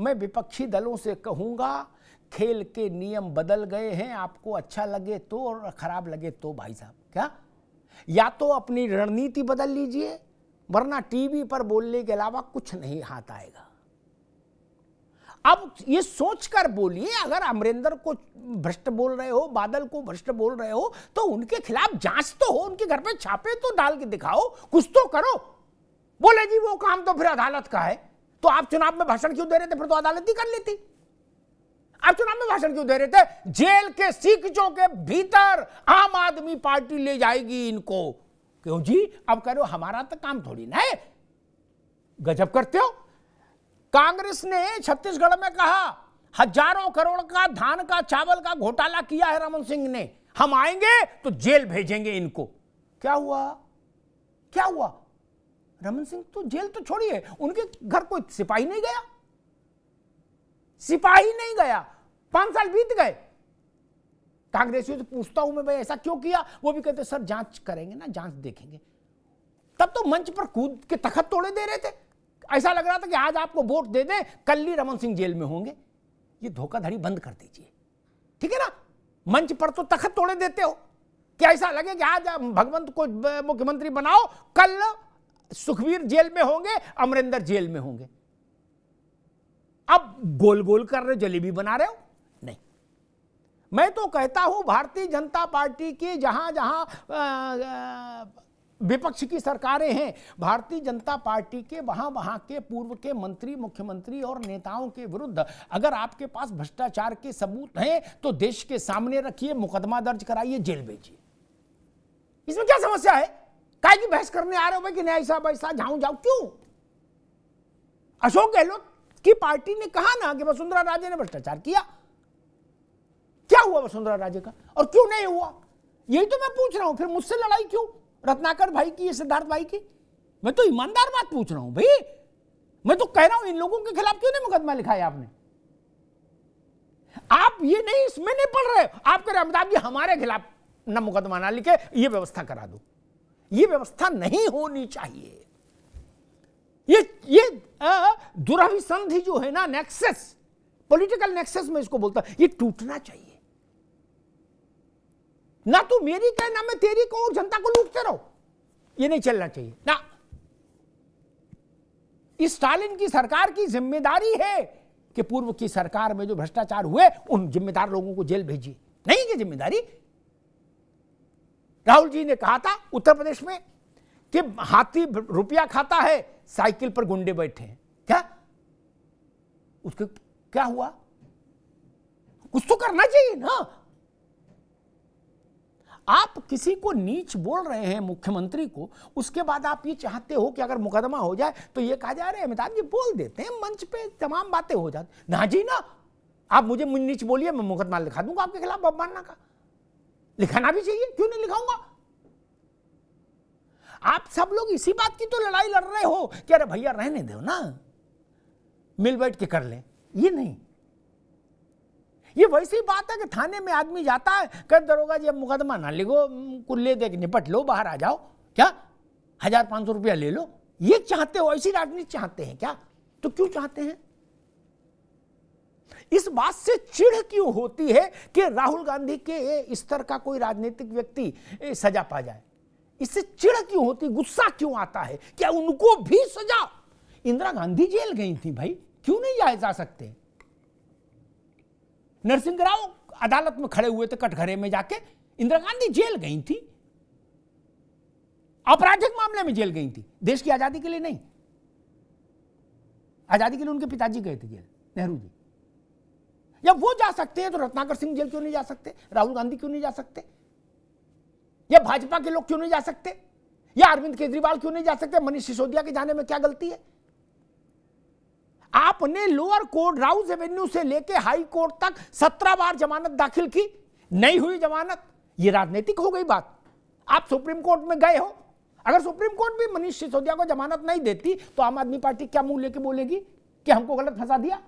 मैं विपक्षी दलों से कहूँगा खेल के नियम बदल गए हैं आपको अच्छा लगे तो और ख़राब लगे तो भाई साहब क्या या तो अपनी रणनीति बदल लीजिए वरना टीवी पर बोलने के अलावा कुछ नहीं हाथ आएगा अब ये सोचकर बोलिए अगर अमरिंदर को भ्रष्ट बोल रहे हो बादल को भ्रष्ट बोल रहे हो तो उनके खिलाफ जांच तो हो उनके घर पे छापे तो डाल के दिखाओ कुछ तो करो बोले जी वो काम तो फिर अदालत का है तो आप चुनाव में भाषण क्यों दे रहे थे फिर तो अदालत ही कर लेती आप चुनाव में भाषण क्यों दे रहे थे जेल के सीखचों के भीतर आम आदमी पार्टी ले जाएगी इनको क्यों जी अब कह रहे हो हमारा तो काम थोड़ी ना है गजब करते हो कांग्रेस ने छत्तीसगढ़ में कहा हजारों करोड़ का धान का चावल का घोटाला किया है रमन सिंह ने हम आएंगे तो जेल भेजेंगे इनको क्या हुआ क्या हुआ रमन सिंह तो जेल तो छोड़िए उनके घर कोई सिपाही नहीं गया सिपाही नहीं गया पांच साल बीत गए कांग्रेसियों से पूछता हूं मैं भाई ऐसा क्यों किया वो भी कहते सर जांच करेंगे ना जांच देखेंगे तब तो मंच पर कूद के तखत तोड़े दे रहे थे ऐसा लग रहा था कि आज आपको वोट दे दें कल ही रमन सिंह जेल में होंगे ये धोखाधड़ी बंद कर दीजिए ठीक है ना मंच पर तो तखत तोड़े देते हो कि ऐसा लगे कि आज भगवंत को मुख्यमंत्री बनाओ कल सुखवीर जेल में होंगे अमरिंदर जेल में होंगे अब गोल गोल कर रहे हो जलेबी बना रहे हो नहीं मैं तो कहता हूं भारतीय जनता पार्टी की जहां जहां विपक्ष की सरकारें हैं भारतीय जनता पार्टी के वहां वहां के पूर्व के मंत्री मुख्यमंत्री और नेताओं के विरुद्ध अगर आपके पास भ्रष्टाचार के सबूत हैं तो देश के सामने रखिए मुकदमा दर्ज कराइए जेल भेजिए इसमें क्या समस्या है काय की बहस करने आ रहे हो भाई कि नहीं ऐसा वैसा जाऊ जाओ क्यों अशोक गहलोत की पार्टी ने कहा ना कि वसुंधरा राजे ने भ्रष्टाचार किया क्या हुआ वसुंधरा राजे का और क्यों नहीं हुआ यही तो मैं पूछ रहा हूं फिर मुझसे लड़ाई क्यों रत्नाकर भाई की सिद्धार्थ भाई की मैं तो ईमानदार बात पूछ रहा हूं भाई मैं तो कह रहा हूं इन लोगों के खिलाफ क्यों नहीं मुकदमा लिखा है आपने आप ये नहीं इसमें नहीं पढ़ रहे आप कह रहे अमिताभ जी हमारे खिलाफ ना मुकदमा ना लिखे ये व्यवस्था करा दो ये व्यवस्था नहीं होनी चाहिए ये ये दुराभिसंधि जो है ना नेक्सेस पॉलिटिकल नेक्सेस में इसको बोलता ये टूटना चाहिए ना तू मेरी कह ना मैं तेरी कहूं और जनता को लूटते रहो ये नहीं चलना चाहिए ना इस स्टालिन की सरकार की जिम्मेदारी है कि पूर्व की सरकार में जो भ्रष्टाचार हुए उन जिम्मेदार लोगों को जेल भेजिए नहीं ये जिम्मेदारी राहुल जी ने कहा था उत्तर प्रदेश में कि हाथी रुपया खाता है साइकिल पर गुंडे बैठे हैं क्या उसके क्या हुआ कुछ तो करना चाहिए ना आप किसी को नीच बोल रहे हैं मुख्यमंत्री को उसके बाद आप ये चाहते हो कि अगर मुकदमा हो जाए तो ये कहा जा रहा है अमिताभ जी बोल देते हैं मंच पे तमाम बातें हो जाती ना जी ना आप मुझे नीच बोलिए मैं मुकदमा लिखा दूंगा आपके खिलाफ बब्बाना का लिखाना भी चाहिए क्यों नहीं लिखाऊंगा आप सब लोग इसी बात की तो लड़ाई लड़ रहे हो कि अरे भैया रहने दो ना मिल बैठ के कर ले ये नहीं ये वैसी बात है कि थाने में आदमी जाता है कर दरोगा जी अब मुकदमा ना लिखो कुल्ले दे निपट लो बाहर आ जाओ क्या हजार पांच सौ रुपया ले लो ये चाहते हो ऐसी राजनीति चाहते हैं क्या तो क्यों चाहते हैं इस बात से चिढ़ क्यों होती है कि राहुल गांधी के स्तर का कोई राजनीतिक व्यक्ति सजा पा जाए इससे चिढ़ क्यों होती गुस्सा क्यों आता है क्या उनको भी सजा इंदिरा गांधी जेल गई थी भाई क्यों नहीं जाए जा सकते नरसिंह राव अदालत में खड़े हुए थे कटघरे में जाके इंदिरा गांधी जेल गई थी आपराधिक मामले में जेल गई थी देश की आजादी के लिए नहीं आजादी के लिए उनके पिताजी गए थे जेल नेहरू जी या वो जा सकते हैं तो रत्नाकर सिंह जेल क्यों नहीं जा सकते राहुल गांधी क्यों नहीं जा सकते या भाजपा के लोग क्यों नहीं जा सकते या अरविंद केजरीवाल क्यों नहीं जा सकते मनीष सिसोदिया के जाने में क्या गलती है आपने लोअर कोर्ट राउज एवेन्यू से लेकर हाई कोर्ट तक सत्रह बार जमानत दाखिल की नहीं हुई जमानत ये राजनीतिक हो गई बात आप सुप्रीम कोर्ट में गए हो अगर सुप्रीम कोर्ट भी मनीष सिसोदिया को जमानत नहीं देती तो आम आदमी पार्टी क्या मुंह लेके बोलेगी कि हमको गलत फंसा दिया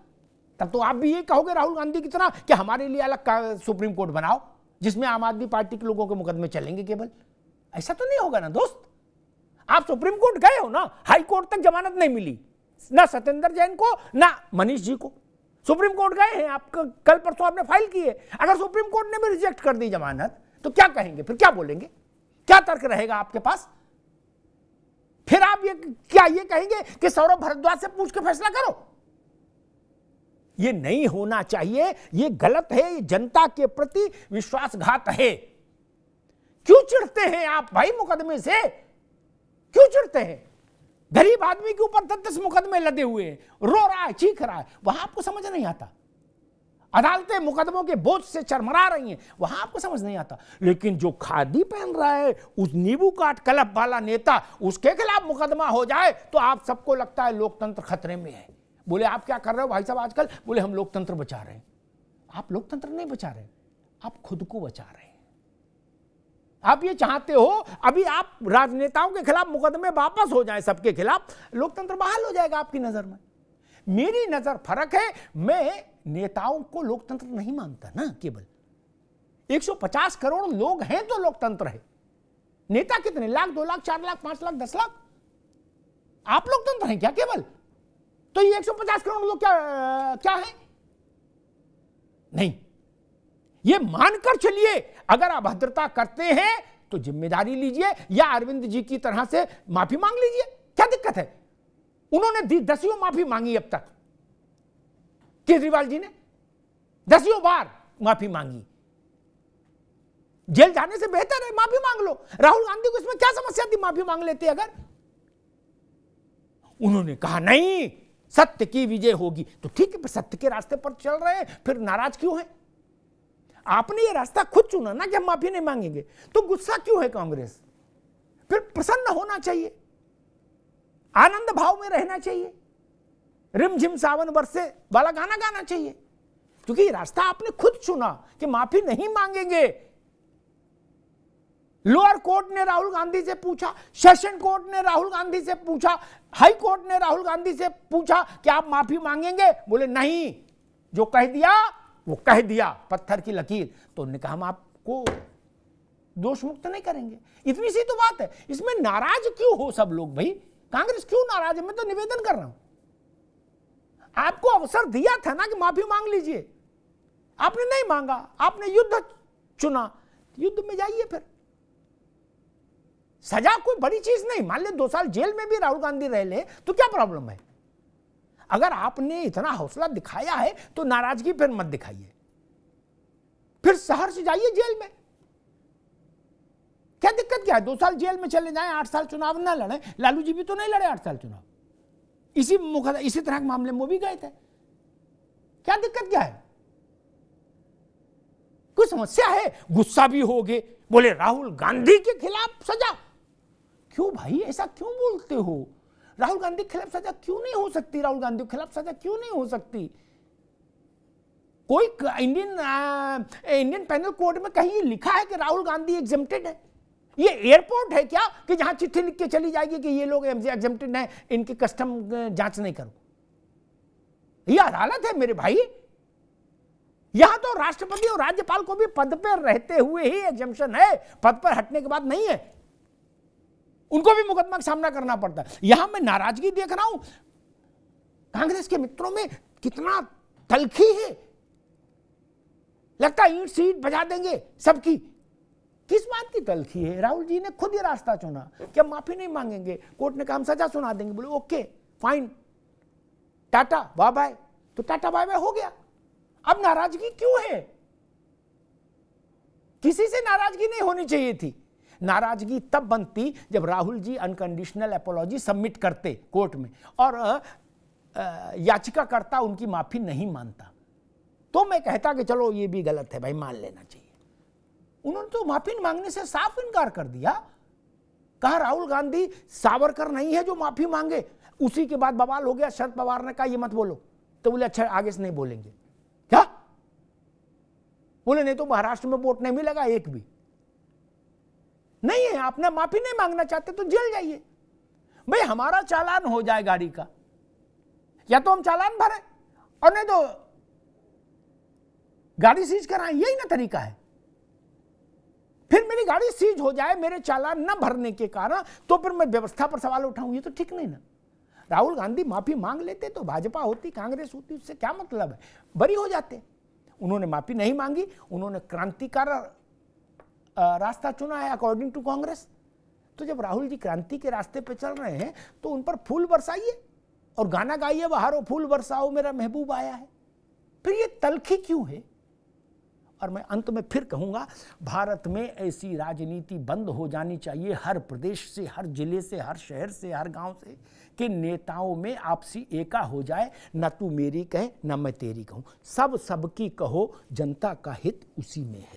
तब तो आप भी ये कहोगे राहुल गांधी की तरह कि हमारे लिए अलग सुप्रीम कोर्ट बनाओ जिसमें आम आदमी पार्टी के लोगों के मुकदमे चलेंगे केवल ऐसा तो नहीं होगा ना दोस्त आप सुप्रीम कोर्ट गए हो ना हाई कोर्ट तक जमानत नहीं मिली ना सत्येंद्र जैन को ना मनीष जी को सुप्रीम कोर्ट गए हैं आप कल परसों आपने फाइल की है अगर सुप्रीम कोर्ट ने भी रिजेक्ट कर दी जमानत तो क्या कहेंगे फिर क्या बोलेंगे क्या तर्क रहेगा आपके पास फिर आप ये क्या ये कहेंगे कि सौरभ भरद्वाज से पूछ के फैसला करो ये नहीं होना चाहिए ये गलत है ये जनता के प्रति विश्वासघात है क्यों चिढ़ते हैं आप भाई मुकदमे से क्यों चिढ़ते हैं गरीब आदमी के ऊपर दस मुकदमे लदे हुए हैं रो रहा है चीख रहा है वहां आपको समझ नहीं आता अदालतें मुकदमों के बोझ से चरमरा रही हैं वहां आपको समझ नहीं आता लेकिन जो खादी पहन रहा है उस नींबू काट कलब वाला नेता उसके खिलाफ मुकदमा हो जाए तो आप सबको लगता है लोकतंत्र खतरे में है बोले आप क्या कर रहे हो भाई साहब आजकल बोले हम लोकतंत्र बचा रहे हैं आप लोकतंत्र नहीं बचा रहे आप खुद को बचा रहे हैं आप ये चाहते हो अभी आप राजनेताओं के खिलाफ मुकदमे वापस हो जाए सबके खिलाफ लोकतंत्र बहाल हो जाएगा आपकी नजर में मेरी नजर फर्क है मैं नेताओं को लोकतंत्र नहीं मानता ना केवल 150 करोड़ लोग हैं तो लोकतंत्र है नेता कितने लाख दो लाख चार लाख पांच लाख दस लाख आप लोकतंत्र हैं क्या केवल तो ये 150 करोड़ लोग क्या क्या है नहीं ये मानकर चलिए अगर अभद्रता करते हैं तो जिम्मेदारी लीजिए या अरविंद जी की तरह से माफी मांग लीजिए क्या दिक्कत है उन्होंने दसियों माफी मांगी अब तक केजरीवाल जी ने दसियों बार माफी मांगी जेल जाने से बेहतर है माफी मांग लो राहुल गांधी को इसमें क्या समस्या थी माफी मांग लेते अगर उन्होंने कहा नहीं सत्य की विजय होगी तो ठीक है सत्य के रास्ते पर चल रहे हैं फिर नाराज क्यों है आपने ये रास्ता खुद चुना ना कि हम माफी नहीं मांगेंगे तो गुस्सा क्यों है कांग्रेस फिर प्रसन्न होना चाहिए आनंद भाव में रहना चाहिए रिमझिम सावन वर्षे वाला गाना गाना चाहिए क्योंकि ये रास्ता आपने खुद चुना कि माफी नहीं मांगेंगे लोअर कोर्ट ने राहुल गांधी से पूछा सेशन कोर्ट ने राहुल गांधी से पूछा हाई कोर्ट ने राहुल गांधी से पूछा कि आप माफी मांगेंगे बोले नहीं जो कह दिया वो कह दिया पत्थर की लकीर तो उन्होंने कहा हम आपको दोष मुक्त नहीं करेंगे इतनी सी तो बात है इसमें नाराज क्यों हो सब लोग भाई कांग्रेस क्यों नाराज है मैं तो निवेदन कर रहा हूं आपको अवसर दिया था ना कि माफी मांग लीजिए आपने नहीं मांगा आपने युद्ध चुना युद्ध में जाइए फिर सजा कोई बड़ी चीज नहीं मान ले दो साल जेल में भी राहुल गांधी रह ले तो क्या प्रॉब्लम है अगर आपने इतना हौसला दिखाया है तो नाराजगी फिर मत दिखाइए फिर शहर से जाइए जेल में क्या दिक्कत क्या है दो साल जेल में चले जाए आठ साल चुनाव ना लड़े लालू जी भी तो नहीं लड़े आठ साल चुनाव इसी इसी तरह के मामले में भी गए थे क्या दिक्कत क्या है कोई समस्या है गुस्सा भी हो गए बोले राहुल गांधी के खिलाफ सजा क्यों भाई ऐसा क्यों बोलते हो राहुल गांधी के खिलाफ सजा क्यों नहीं हो सकती राहुल गांधी के खिलाफ सजा क्यों नहीं हो सकती कोई इंडियन इंडियन पैनल कोर्ट में कहीं लिखा है कि राहुल गांधी एग्जेम्प्टेड है ये एयरपोर्ट है क्या कि जहां चिट्ठी लिख के चली जाएगी कि ये लोग एग्जेम्प्टेड हैं इनकी कस्टम जांच नहीं करो ये अदालत है मेरे भाई यहां तो राष्ट्रपति और राज्यपाल को भी पद पर रहते हुए ही एग्जेम्पन है पद पर हटने के बाद नहीं है उनको भी मुकदमा का सामना करना पड़ता है यहां मैं नाराजगी देख रहा हूं कांग्रेस के मित्रों में कितना तलखी है लगता ईट सीट बजा देंगे सबकी किस बात की तलखी है राहुल जी ने खुद ये रास्ता चुना क्या माफी नहीं मांगेंगे कोर्ट ने कहा हम सजा सुना देंगे बोले okay fine tata bye bye तो टाटा बाय बाय हो गया अब नाराजगी क्यों है किसी से नाराजगी नहीं होनी चाहिए थी नाराजगी तब बनती जब Rahul ji unconditional apology submit करते कोर्ट में और याचिकाकर्ता उनकी माफ़ी नहीं मानता तो मैं कहता कि चलो ये भी गलत है भाई मान लेना चाहिए उन्होंने तो माफ़ी मांगने से साफ इनकार कर दिया कहा राहुल गांधी सावरकर नहीं है जो माफ़ी मांगे उसी के बाद बवाल हो गया शरद पवार ने कहा ये मत बोलो तो बोले अच्छा आगे से नहीं बोलेंगे क्या बोले नहीं तो महाराष्ट्र में वोट नहीं मिलेगा एक भी नहीं है आपने माफी नहीं मांगना चाहते तो जेल जाइए भाई हमारा चालान हो जाए गाड़ी का या तो हम चालान भरे और नहीं तो गाड़ी सीज कराएं यही ना तरीका है फिर मेरी गाड़ी सीज हो जाए मेरे चालान न भरने के कारण तो फिर मैं व्यवस्था पर सवाल उठाऊं ये तो ठीक नहीं ना राहुल गांधी माफी मांग लेते तो भाजपा होती कांग्रेस होती उससे क्या मतलब है बरी हो जाते उन्होंने माफी नहीं मांगी उन्होंने क्रांतिकार रास्ता चुना है अकॉर्डिंग टू कांग्रेस तो जब राहुल जी क्रांति के रास्ते पे चल रहे हैं तो उन पर फूल बरसाइए और गाना गाइए बाहर फूल बरसाओ मेरा महबूब आया है फिर ये तलखी क्यों है और मैं अंत में फिर कहूंगा भारत में ऐसी राजनीति बंद हो जानी चाहिए हर प्रदेश से हर जिले से हर शहर से हर गांव से कि नेताओं में आपसी एका हो जाए न तू मेरी कहे न मैं तेरी कहूँ सब सबकी कहो जनता का हित उसी में है